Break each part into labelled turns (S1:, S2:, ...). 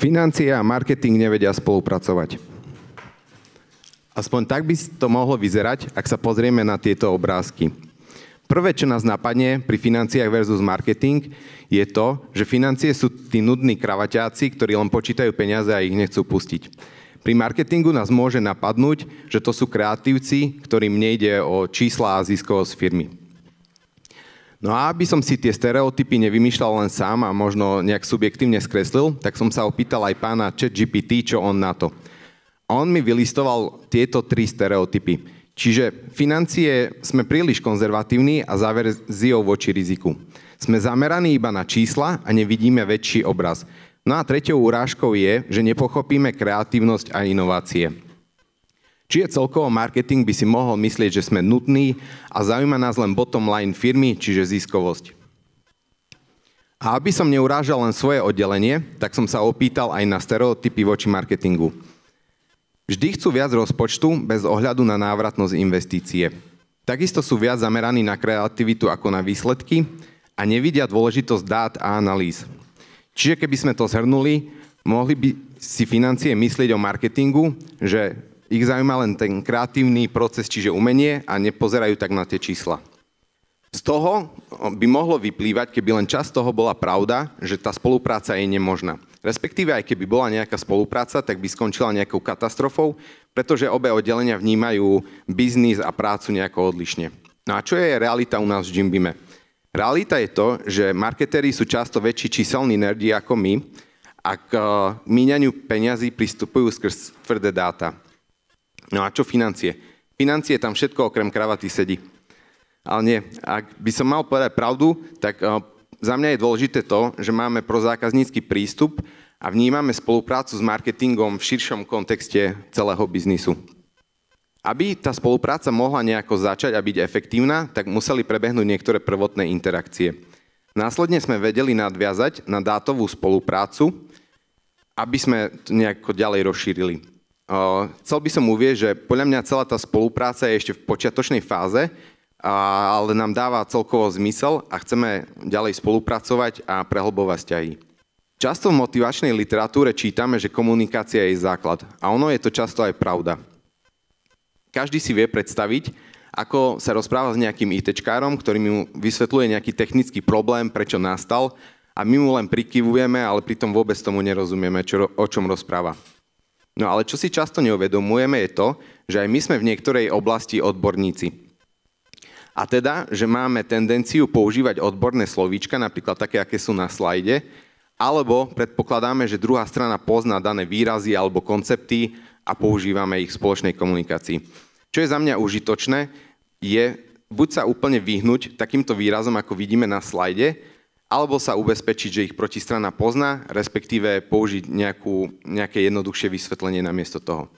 S1: Financie a marketing nevedia spolupracovať. Aspoň tak by to mohlo vyzerať, ak sa pozrieme na tieto obrázky. Prvé, čo nás napadne pri financiách versus marketing, je to, že financie sú tí nudní kravaťáci, ktorí len počítajú peniaze a ich nechcú pustiť. Pri marketingu nás môže napadnúť, že to sú kreatívci, ktorým nejde o čísla a ziskovosť firmy. No a aby som si tie stereotypy nevymýšľal len sám a možno nejak subjektívne skreslil, tak som sa opýtal aj pána ChatGPT, čo on na to. A on mi vylistoval tieto tri stereotypy. Čiže financie sme príliš konzervatívni a záverziou voči riziku. Sme zameraní iba na čísla a nevidíme väčší obraz. No a treťou urážkou je, že nepochopíme kreatívnosť a inovácie je celkovo marketing by si mohol myslieť, že sme nutní a zaujíma nás len bottom line firmy, čiže ziskovosť. A aby som neurážal len svoje oddelenie, tak som sa opýtal aj na stereotypy voči marketingu. Vždy chcú viac rozpočtu bez ohľadu na návratnosť investície. Takisto sú viac zameraní na kreativitu ako na výsledky a nevidia dôležitosť dát a analýz. Čiže keby sme to zhrnuli, mohli by si financie myslieť o marketingu, že ich zaujíma len ten kreatívny proces, čiže umenie a nepozerajú tak na tie čísla. Z toho by mohlo vyplývať, keby len čas toho bola pravda, že tá spolupráca je nemožná. Respektíve aj keby bola nejaká spolupráca, tak by skončila nejakou katastrofou, pretože obe oddelenia vnímajú biznis a prácu nejako odlišne. No a čo je realita u nás v Jimbime? Realita je to, že marketéri sú často väčší číselní nerdi ako my a k e, míňaniu peňazí pristupujú skrz tvrdé dáta. No a čo financie? Financie tam všetko okrem kravaty sedí. Ale nie, ak by som mal povedať pravdu, tak eh, za mňa je dôležité to, že máme prozákaznícky prístup a vnímame spoluprácu s marketingom v širšom kontexte celého biznisu. Aby tá spolupráca mohla nejako začať a byť efektívna, tak museli prebehnúť niektoré prvotné interakcie. Následne sme vedeli nadviazať na dátovú spoluprácu, aby sme nejako ďalej rozšírili. Eh, chcel by som uvieť, že podľa mňa celá tá spolupráca je ešte v počiatočnej fáze, ale nám dáva celkovo zmysel a chceme ďalej spolupracovať a prehlbovať vzťahy. Často v motivačnej literatúre čítame, že komunikácia je základ a ono je to často aj pravda. Každý si vie predstaviť, ako sa rozpráva s nejakým ITčkárom, ktorý mu vysvetľuje nejaký technický problém, prečo nastal a my mu len prikyvujeme, ale pritom vôbec tomu nerozumieme, čo, o čom rozpráva. No ale čo si často neuvedomujeme je to, že aj my sme v niektorej oblasti odborníci. A teda, že máme tendenciu používať odborné slovíčka, napríklad také, aké sú na slajde, alebo predpokladáme, že druhá strana pozná dané výrazy alebo koncepty a používame ich v spoločnej komunikácii. Čo je za mňa užitočné, je buď sa úplne vyhnúť takýmto výrazom, ako vidíme na slajde, alebo sa ubezpečiť, že ich protistrana pozná, respektíve použiť nejakú, nejaké jednoduchšie vysvetlenie namiesto toho.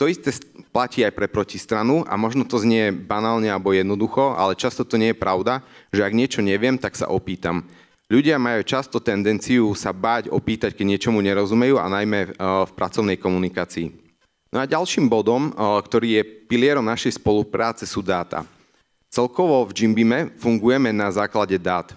S1: To isté platí aj pre protistranu a možno to znie banálne alebo jednoducho, ale často to nie je pravda, že ak niečo neviem, tak sa opýtam. Ľudia majú často tendenciu sa báť opýtať, keď niečomu nerozumejú a najmä eh, v pracovnej komunikácii. No a ďalším bodom, eh, ktorý je pilierom našej spolupráce, sú dáta. Celkovo v Jimbime fungujeme na základe dát.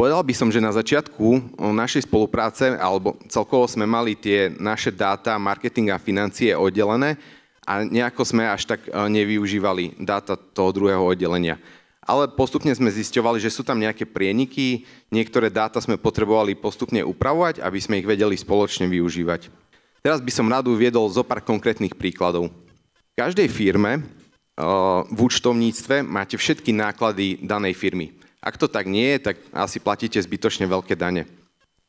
S1: Povedal by som, že na začiatku našej spolupráce, alebo celkovo sme mali tie naše dáta, marketing a financie oddelené a nejako sme až tak e, nevyužívali dáta toho druhého oddelenia. Ale postupne sme zisťovali, že sú tam nejaké prieniky, niektoré dáta sme potrebovali postupne upravovať, aby sme ich vedeli spoločne využívať. Teraz by som rád uviedol zo pár konkrétnych príkladov. V každej firme e, v účtovníctve máte všetky náklady danej firmy ak to tak nie je, tak asi platíte zbytočne veľké dane.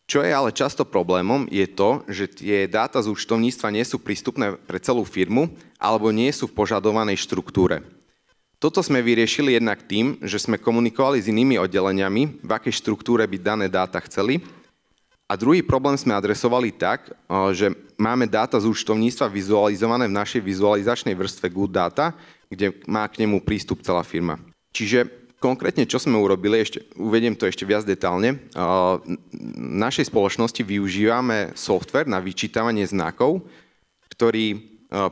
S1: Čo je ale často problémom, je to, že tie dáta z účtovníctva nie sú prístupné pre celú firmu alebo nie sú v požadovanej štruktúre. Toto sme vyriešili jednak tým, že sme komunikovali s inými oddeleniami, v akej štruktúre by dané dáta chceli. A druhý problém sme adresovali tak, že máme dáta z účtovníctva vizualizované v našej vizualizačnej vrstve Good Data, kde má k nemu prístup celá firma. Čiže Konkrétne, čo sme urobili, ešte, uvediem to ešte viac detálne. V našej spoločnosti využívame software na vyčítavanie znakov, ktorý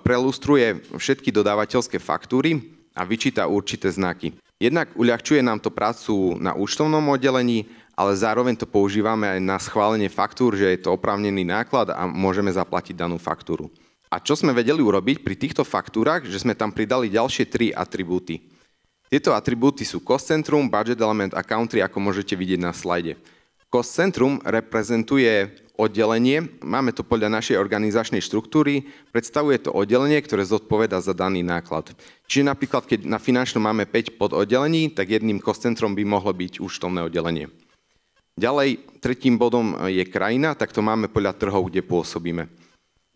S1: prelustruje všetky dodávateľské faktúry a vyčíta určité znaky. Jednak uľahčuje nám to prácu na účtovnom oddelení, ale zároveň to používame aj na schválenie faktúr, že je to oprávnený náklad a môžeme zaplatiť danú faktúru. A čo sme vedeli urobiť pri týchto faktúrach, že sme tam pridali ďalšie tri atribúty. Tieto atribúty sú cost centrum, budget element a country, ako môžete vidieť na slajde. Cost centrum reprezentuje oddelenie, máme to podľa našej organizačnej štruktúry, predstavuje to oddelenie, ktoré zodpoveda za daný náklad. Čiže napríklad, keď na finančnom máme 5 pododdelení, tak jedným cost centrom by mohlo byť účtovné oddelenie. Ďalej, tretím bodom je krajina, tak to máme podľa trhov, kde pôsobíme.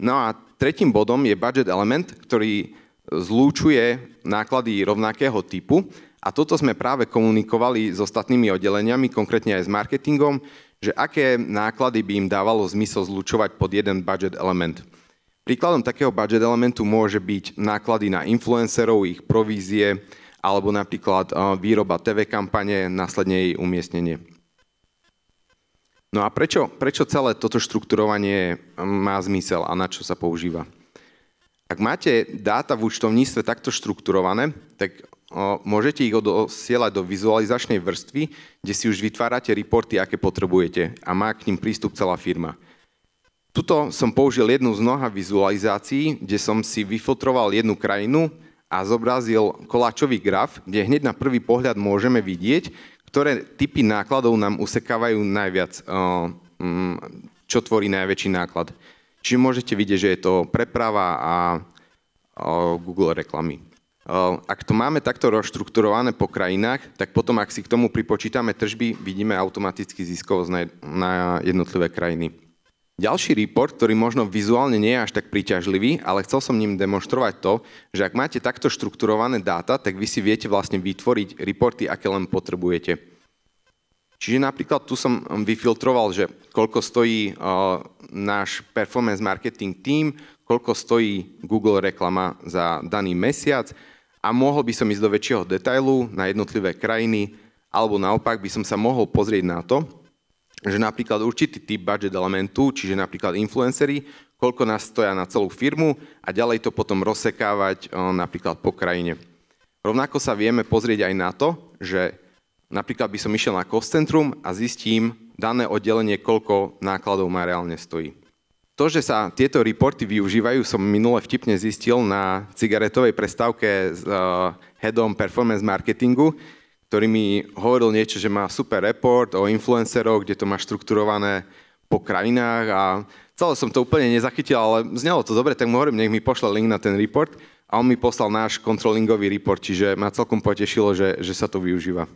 S1: No a tretím bodom je budget element, ktorý zlúčuje náklady rovnakého typu a toto sme práve komunikovali s ostatnými oddeleniami, konkrétne aj s marketingom, že aké náklady by im dávalo zmysel zlučovať pod jeden budget element. Príkladom takého budget elementu môže byť náklady na influencerov, ich provízie, alebo napríklad výroba TV kampane, následne jej umiestnenie. No a prečo, prečo celé toto štrukturovanie má zmysel a na čo sa používa? Ak máte dáta v účtovníctve takto štrukturované, tak o, môžete ich odosielať do vizualizačnej vrstvy, kde si už vytvárate reporty, aké potrebujete a má k ním prístup celá firma. Tuto som použil jednu z mnoha vizualizácií, kde som si vyfiltroval jednu krajinu a zobrazil koláčový graf, kde hneď na prvý pohľad môžeme vidieť, ktoré typy nákladov nám usekávajú najviac, o, mm, čo tvorí najväčší náklad. Čiže môžete vidieť, že je to preprava a Google reklamy. Ak to máme takto rozštrukturované po krajinách, tak potom, ak si k tomu pripočítame tržby, vidíme automaticky ziskovosť na jednotlivé krajiny. Ďalší report, ktorý možno vizuálne nie je až tak príťažlivý, ale chcel som ním demonstrovať to, že ak máte takto štrukturované dáta, tak vy si viete vlastne vytvoriť reporty, aké len potrebujete. Čiže napríklad tu som um, vyfiltroval, že koľko stojí uh, náš performance marketing team, koľko stojí Google reklama za daný mesiac a mohol by som ísť do väčšieho detailu na jednotlivé krajiny, alebo naopak by som sa mohol pozrieť na to, že napríklad určitý typ budget elementu, čiže napríklad influencery, koľko nás stoja na celú firmu a ďalej to potom rozsekávať uh, napríklad po krajine. Rovnako sa vieme pozrieť aj na to, že Napríklad by som išiel na cost centrum a zistím dané oddelenie, koľko nákladov ma reálne stojí. To, že sa tieto reporty využívajú, som minule vtipne zistil na cigaretovej prestávke s uh, headom performance marketingu, ktorý mi hovoril niečo, že má super report o influenceroch, kde to má štrukturované po krajinách a celé som to úplne nezachytil, ale znelo to dobre, tak mu hovorím, nech mi pošle link na ten report a on mi poslal náš controllingový report, čiže ma celkom potešilo, že, že sa to využíva.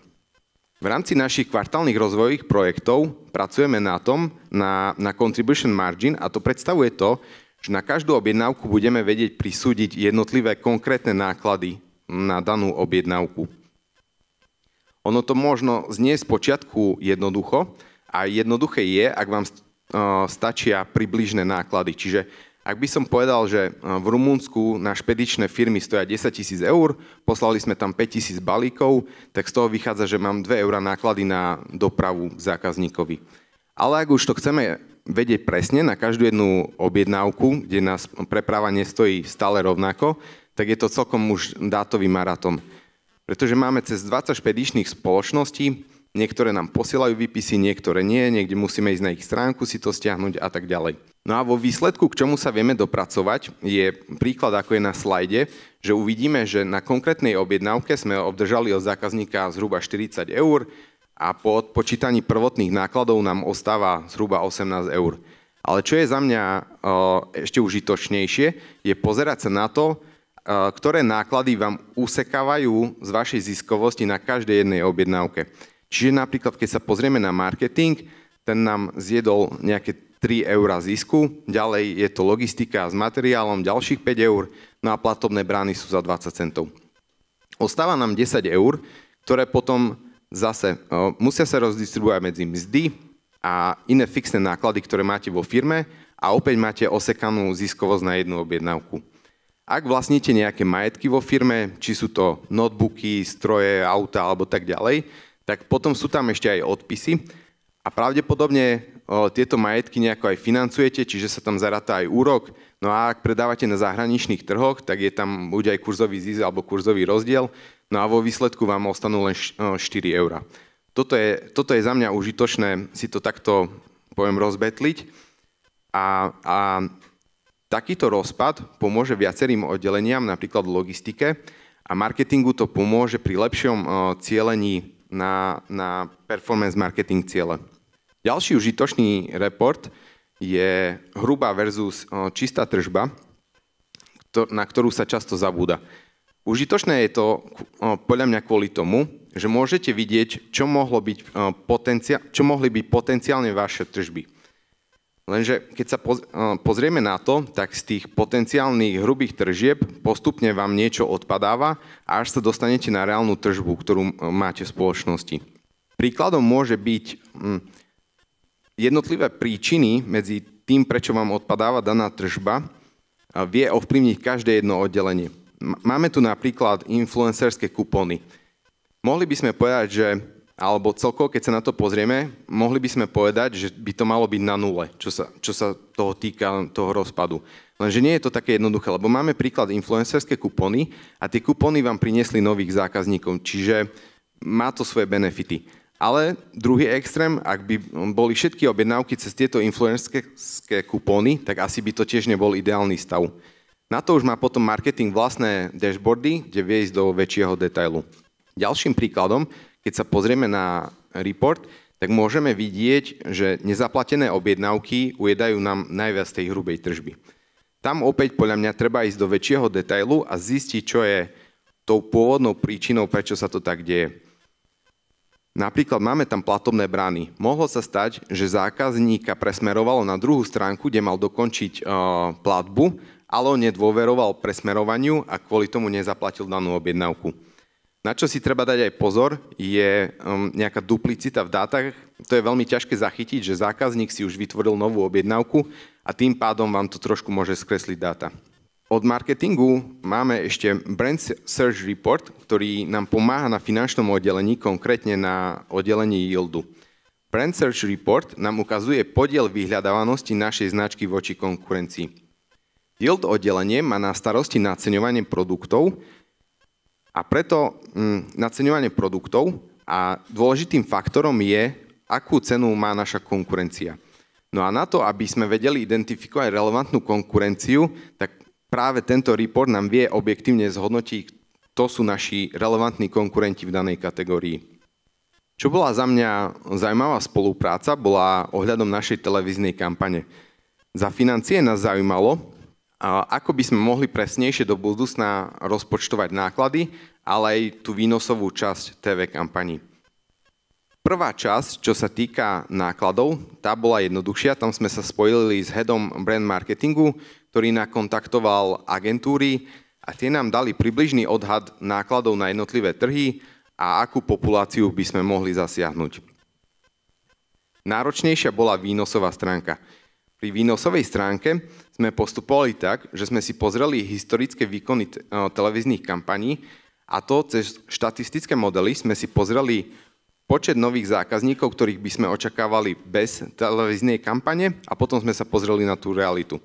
S1: V rámci našich kvartálnych rozvojových projektov pracujeme na tom, na, na contribution margin a to predstavuje to, že na každú objednávku budeme vedieť prisúdiť jednotlivé konkrétne náklady na danú objednávku. Ono to možno znie z počiatku jednoducho a jednoduché je, ak vám eh, stačia približné náklady. Čiže ak by som povedal, že e, v Rumunsku na špedičné firmy stoja 10 tisíc eur, poslali sme tam 5 tisíc balíkov, tak z toho vychádza, že mám 2 eurá náklady na dopravu zákazníkovi. Ale ak už to chceme vedieť presne na každú jednu objednávku, kde nás preprava nestojí stále rovnako, tak je to celkom už dátový maratón. Pretože máme cez 20 špedičných spoločností, Niektoré nám posielajú výpisy, niektoré nie, niekde musíme ísť na ich stránku, si to stiahnuť a tak ďalej. No a vo výsledku, k čomu sa vieme dopracovať, je príklad, ako je na slajde, že uvidíme, že na konkrétnej objednávke sme obdržali od zákazníka zhruba 40 eur a po odpočítaní prvotných nákladov nám ostáva zhruba 18 eur. Ale čo je za mňa e, ešte užitočnejšie, je pozerať sa na to, e, ktoré náklady vám usekávajú z vašej ziskovosti na každej jednej objednávke. Čiže napríklad, keď sa pozrieme na marketing, ten nám zjedol nejaké 3 eurá zisku, ďalej je to logistika s materiálom, ďalších 5 eur, no a platobné brány sú za 20 centov. Ostáva nám 10 eur, ktoré potom zase no, musia sa rozdistribuovať medzi mzdy a iné fixné náklady, ktoré máte vo firme a opäť máte osekanú ziskovosť na jednu objednávku. Ak vlastníte nejaké majetky vo firme, či sú to notebooky, stroje, auta alebo tak ďalej, tak potom sú tam ešte aj odpisy a pravdepodobne o, eh, tieto majetky nejako aj financujete, čiže sa tam zaráta aj úrok. No a ak predávate na zahraničných trhoch, tak je tam buď aj kurzový zisk alebo kurzový rozdiel, no a vo výsledku vám ostanú len 4 eh, eur. Toto je, toto je za mňa užitočné si to takto, poviem, rozbetliť a, a takýto rozpad pomôže viacerým oddeleniam, napríklad v logistike a marketingu to pomôže pri lepšom eh, cielení na, na performance marketing ciele. Ďalší užitočný report je hrubá versus čistá tržba, na ktorú sa často zabúda. Užitočné je to podľa mňa kvôli tomu, že môžete vidieť, čo, mohlo byť, čo mohli byť potenciálne vaše tržby. Lenže keď sa pozrieme na to, tak z tých potenciálnych hrubých tržieb postupne vám niečo odpadáva a až sa dostanete na reálnu tržbu, ktorú máte v spoločnosti. Príkladom môže byť mm, jednotlivé príčiny medzi tým, prečo vám odpadáva daná tržba, vie ovplyvniť každé jedno oddelenie. Máme tu napríklad influencerské kupóny. Mohli by sme povedať, že alebo celkovo, keď sa na to pozrieme, mohli by sme povedať, že by to malo byť na nule, čo sa, čo sa toho týka, toho rozpadu. Lenže nie je to také jednoduché, lebo máme príklad influencerské kupóny a tie kupóny vám priniesli nových zákazníkov, čiže má to svoje benefity. Ale druhý extrém, ak by boli všetky objednávky cez tieto influencerské kupóny, tak asi by to tiež nebol ideálny stav. Na to už má potom marketing vlastné dashboardy, kde vie ísť do väčšieho detailu. Ďalším príkladom keď sa pozrieme na report, tak môžeme vidieť, že nezaplatené objednávky ujedajú nám najviac tej hrubej tržby. Tam opäť podľa mňa treba ísť do väčšieho detailu a zistiť, čo je tou pôvodnou príčinou, prečo sa to tak deje. Napríklad máme tam platobné brány. Mohlo sa stať, že zákazníka presmerovalo na druhú stránku, kde mal dokončiť e, platbu, ale on nedôveroval presmerovaniu a kvôli tomu nezaplatil danú objednávku. Na čo si treba dať aj pozor, je um, nejaká duplicita v dátach. To je veľmi ťažké zachytiť, že zákazník si už vytvoril novú objednávku a tým pádom vám to trošku môže skresliť dáta. Od marketingu máme ešte Brand Search Report, ktorý nám pomáha na finančnom oddelení, konkrétne na oddelení yieldu. Brand Search Report nám ukazuje podiel vyhľadávanosti našej značky voči konkurencii. Yield oddelenie má na starosti naceňovanie produktov a preto mm, naceňovanie produktov a dôležitým faktorom je, akú cenu má naša konkurencia. No a na to, aby sme vedeli identifikovať relevantnú konkurenciu, tak práve tento report nám vie objektívne zhodnotiť, kto sú naši relevantní konkurenti v danej kategórii. Čo bola za mňa zaujímavá spolupráca, bola ohľadom našej televíznej kampane. Za financie nás zaujímalo, ako by sme mohli presnejšie do budúcna rozpočtovať náklady, ale aj tú výnosovú časť TV kampaní. Prvá časť, čo sa týka nákladov, tá bola jednoduchšia. Tam sme sa spojili s headom brand marketingu, ktorý nakontaktoval agentúry a tie nám dali približný odhad nákladov na jednotlivé trhy a akú populáciu by sme mohli zasiahnuť. Náročnejšia bola výnosová stránka. Pri výnosovej stránke sme postupovali tak, že sme si pozreli historické výkony e, televíznych kampaní a to cez štatistické modely sme si pozreli počet nových zákazníkov, ktorých by sme očakávali bez televíznej kampane a potom sme sa pozreli na tú realitu.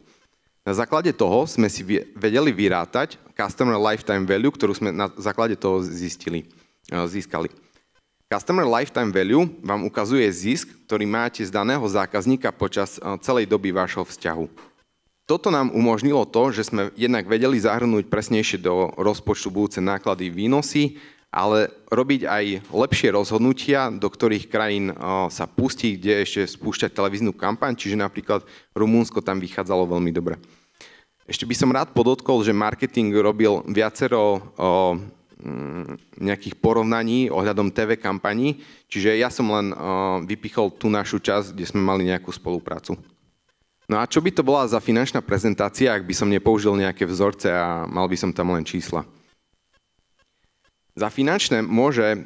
S1: Na základe toho sme si vedeli vyrátať Customer Lifetime Value, ktorú sme na základe toho zistili, e, získali. Customer Lifetime Value vám ukazuje zisk, ktorý máte z daného zákazníka počas eh, celej doby vášho vzťahu. Toto nám umožnilo to, že sme jednak vedeli zahrnúť presnejšie do rozpočtu budúce náklady výnosy, ale robiť aj lepšie rozhodnutia, do ktorých krajín eh, sa pustí, kde ešte spúšťať televíznu kampaň, čiže napríklad Rumúnsko tam vychádzalo veľmi dobre. Ešte by som rád podotkol, že marketing robil viacero eh, Mm, nejakých porovnaní ohľadom TV kampaní, čiže ja som len eh, vypichol tú našu časť, kde sme mali nejakú spoluprácu. No a čo by to bola za finančná prezentácia, ak by som nepoužil nejaké vzorce a mal by som tam len čísla? Za finančné môže,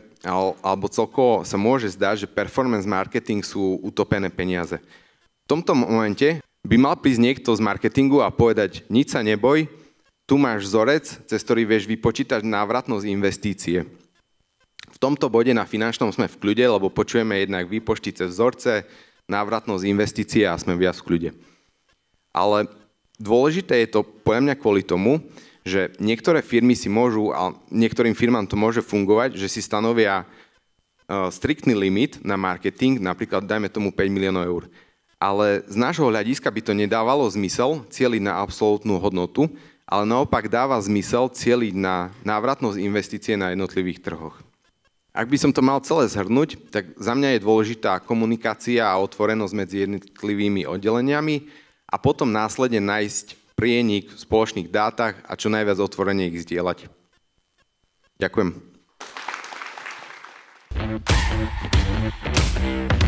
S1: alebo celkovo sa môže zdať, že performance marketing sú utopené peniaze. V tomto momente by mal prísť niekto z marketingu a povedať, nič sa neboj, tu máš vzorec, cez ktorý vieš vypočítať návratnosť investície. V tomto bode na finančnom sme v kľude, lebo počujeme jednak výpočty cez vzorce, návratnosť investície a sme viac v kľude. Ale dôležité je to podľa mňa kvôli tomu, že niektoré firmy si môžu, a niektorým firmám to môže fungovať, že si stanovia e, striktný limit na marketing, napríklad dajme tomu 5 miliónov eur. Ale z nášho hľadiska by to nedávalo zmysel cieliť na absolútnu hodnotu, ale naopak dáva zmysel cieliť na návratnosť investície na jednotlivých trhoch. Ak by som to mal celé zhrnúť, tak za mňa je dôležitá komunikácia a otvorenosť medzi jednotlivými oddeleniami a potom následne nájsť prienik v spoločných dátach a čo najviac otvorene ich zdieľať. Ďakujem.